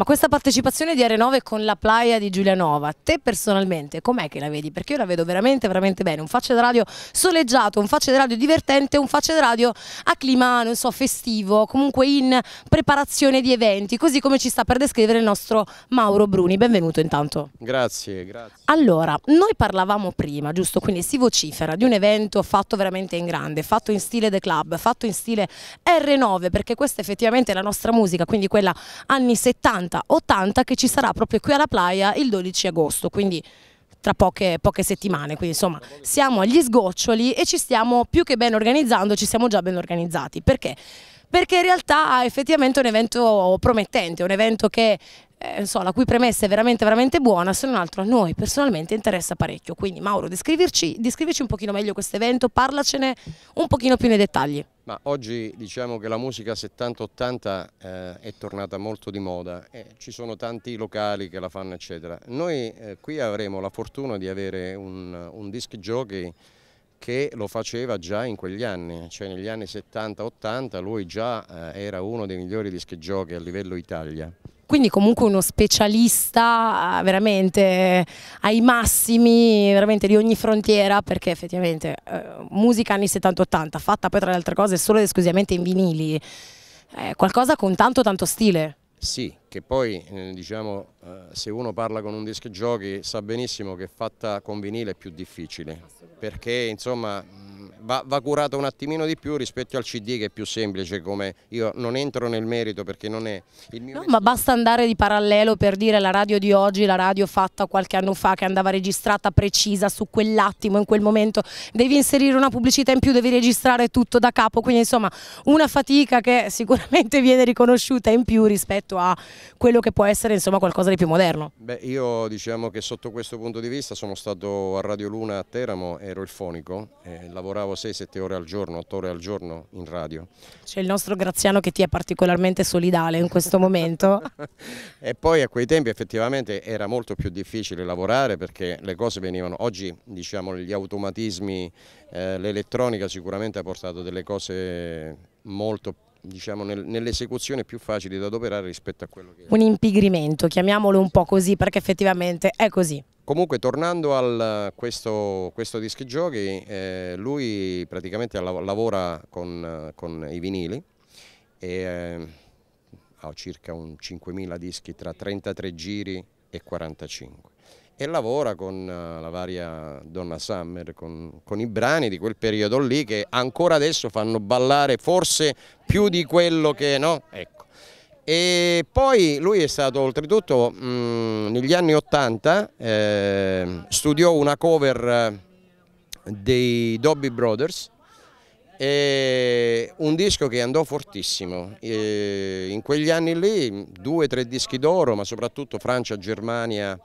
Ma questa partecipazione di 9 con la Playa di Giulianova, te personalmente com'è che la vedi? Perché io la vedo veramente veramente bene, un faccia di radio soleggiato, un faccia di radio divertente, un faccia di radio a clima, non so, festivo, comunque in preparazione di eventi, così come ci sta per descrivere il nostro Mauro Bruni. Benvenuto intanto. Grazie, grazie. Allora, noi parlavamo prima, giusto? Quindi si vocifera di un evento fatto veramente in grande, fatto in stile The Club, fatto in stile R9, perché questa effettivamente è la nostra musica, quindi quella anni 70 80, 80 che ci sarà proprio qui alla playa il 12 agosto, quindi tra poche, poche, settimane, quindi insomma siamo agli sgoccioli e ci stiamo più che ben organizzando, ci siamo già ben organizzati, perché? Perché in realtà è effettivamente un evento promettente, un evento che eh, so, la cui premessa è veramente veramente buona, se non altro a noi personalmente interessa parecchio. Quindi Mauro, descrivici, descrivici un pochino meglio questo evento, parlacene un pochino più nei dettagli. Ma oggi diciamo che la musica 70-80 eh, è tornata molto di moda, eh, ci sono tanti locali che la fanno eccetera. Noi eh, qui avremo la fortuna di avere un, un disc jockey che lo faceva già in quegli anni, cioè negli anni 70-80 lui già eh, era uno dei migliori disc jockey a livello Italia quindi comunque uno specialista eh, veramente eh, ai massimi veramente di ogni frontiera perché effettivamente eh, musica anni 70-80 fatta poi tra le altre cose solo ed esclusivamente in vinili, eh, qualcosa con tanto tanto stile. Sì, che poi diciamo se uno parla con un disc giochi sa benissimo che fatta con vinile è più difficile perché insomma va, va, curato un attimino di più rispetto al CD che è più semplice come io non entro nel merito perché non è il mio no, ma basta andare di parallelo per dire la radio di oggi, la radio fatta qualche anno fa che andava registrata precisa su quell'attimo, in quel momento devi inserire una pubblicità in più, devi registrare tutto da capo, quindi insomma una fatica che sicuramente viene riconosciuta in più rispetto a quello che può essere insomma qualcosa di più moderno. Beh, io diciamo che sotto questo punto di vista sono stato a Radio Luna a Teramo, ero il fonico, eh, lavoravo stavo 6-7 ore al giorno, 8 ore al giorno in radio. C'è il nostro Graziano che ti è particolarmente solidale in questo momento. e poi a quei tempi effettivamente era molto più difficile lavorare perché le cose venivano, oggi diciamo gli automatismi, eh, l'elettronica sicuramente ha portato delle cose molto più diciamo, nel, nell'esecuzione più facile da adoperare rispetto a quello che... Un impigrimento, chiamiamolo un po' così, perché effettivamente è così. Comunque tornando a questo, questo dischi giochi, eh, lui praticamente lavora con, con i vinili e eh, ha circa 5.000 dischi tra 33 giri e 45 e lavora con eh, la varia Donna Summer, con, con, i brani di quel periodo lì che ancora adesso fanno ballare forse più di quello che... No? Ecco. E poi lui è stato oltretutto mh, negli anni 80 eh, studiò una cover eh, dei Dobby Brothers un disco che andò fortissimo, e in quegli anni lì due o tre dischi d'oro ma soprattutto Francia, Germania,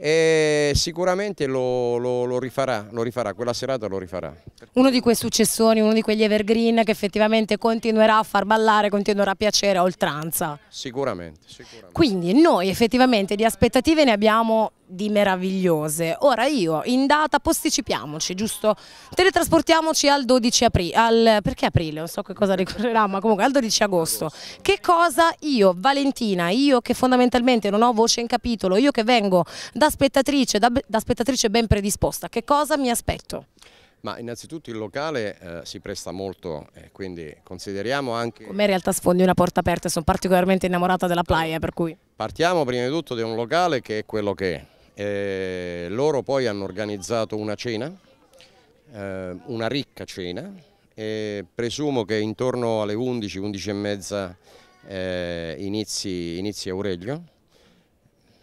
e sicuramente lo, lo, lo, rifarà, lo, rifarà, quella serata lo rifarà. Uno di quei successoni, uno di quegli evergreen che effettivamente continuerà a far ballare, continuerà a piacere a oltranza. Sicuramente, sicuramente. Quindi noi effettivamente di aspettative ne abbiamo di meravigliose. Ora io in data posticipiamoci, giusto? Teletrasportiamoci al 12 aprile, al, perché aprile? Non so che cosa ricorrerà, ma comunque al 12 agosto. agosto. Che cosa io, Valentina, io che fondamentalmente non ho voce in capitolo, io che vengo da spettatrice, da, da spettatrice ben predisposta, che cosa mi aspetto? Ma innanzitutto il locale eh, si presta molto, eh, quindi consideriamo anche... Come in realtà sfondi una porta aperta, e sono particolarmente innamorata della playa, per cui... Partiamo prima di tutto da un locale che è quello che è. Eh, loro poi hanno organizzato una cena, eh, una ricca cena, e presumo che intorno alle 11, 11 e mezza eh, inizi, inizi Aurelio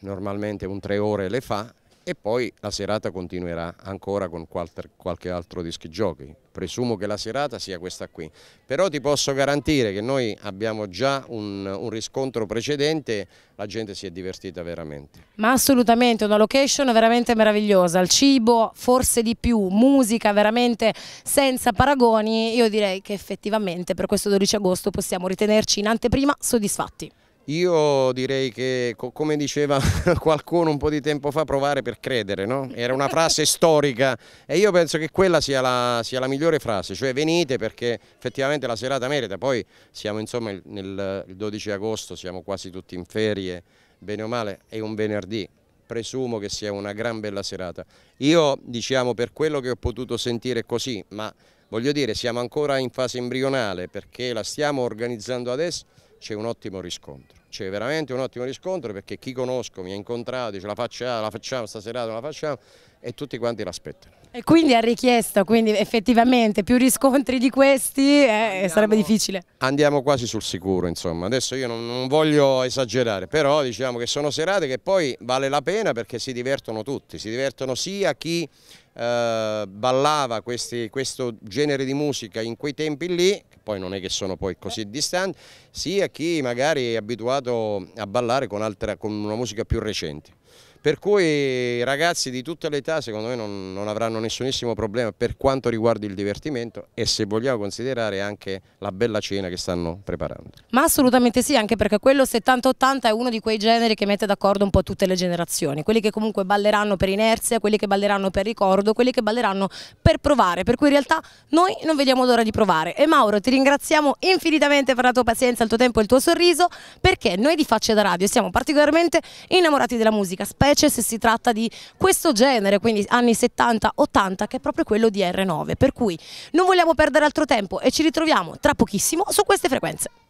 normalmente un tre ore le fa e poi la serata continuerà ancora con qualche altro disc giochi. Presumo che la serata sia questa qui, però ti posso garantire che noi abbiamo già un, un riscontro precedente, la gente si è divertita veramente. Ma assolutamente, una location veramente meravigliosa, il cibo forse di più, musica veramente senza paragoni, io direi che effettivamente per questo 12 agosto possiamo ritenerci in anteprima soddisfatti. Io direi che, come diceva qualcuno un po' di tempo fa, provare per credere, no? era una frase storica e io penso che quella sia la, sia la, migliore frase, cioè venite perché effettivamente la serata merita, poi siamo insomma il, nel, il 12 agosto, siamo quasi tutti in ferie, bene o male, è un venerdì, presumo che sia una gran bella serata. Io diciamo per quello che ho potuto sentire così, ma voglio dire siamo ancora in fase embrionale perché la stiamo organizzando adesso c'è un ottimo riscontro, c'è veramente un ottimo riscontro perché chi conosco mi ha incontrato, dice la facciamo, la facciamo stasera, non la facciamo, e tutti quanti l'aspettano. E quindi ha richiesto, quindi effettivamente più riscontri di questi eh, andiamo, sarebbe difficile. Andiamo quasi sul sicuro, insomma. Adesso io non, non, voglio esagerare, però diciamo che sono serate che poi vale la pena perché si divertono tutti, si divertono sia chi eh, ballava questi, questo genere di musica in quei tempi lì, che poi non è che sono poi così distanti, sia chi magari è abituato a ballare con, altra, con una musica più recente. Per cui ragazzi di tutte le età secondo me non, non, avranno nessunissimo problema per quanto riguarda il divertimento e se vogliamo considerare anche la bella cena che stanno preparando. Ma assolutamente sì, anche perché quello 70-80 è uno di quei generi che mette d'accordo un po' tutte le generazioni, quelli che comunque balleranno per inerzia, quelli che balleranno per ricordo, quelli che balleranno per provare, per cui in realtà noi non vediamo l'ora di provare. E Mauro ti ringraziamo infinitamente per la tua pazienza, il tuo tempo e il tuo sorriso perché noi di Facce da Radio siamo particolarmente innamorati della musica, specie specie se si tratta di questo genere, quindi anni 70-80, che è proprio quello di R9. Per cui non vogliamo perdere altro tempo e ci ritroviamo tra pochissimo su queste frequenze.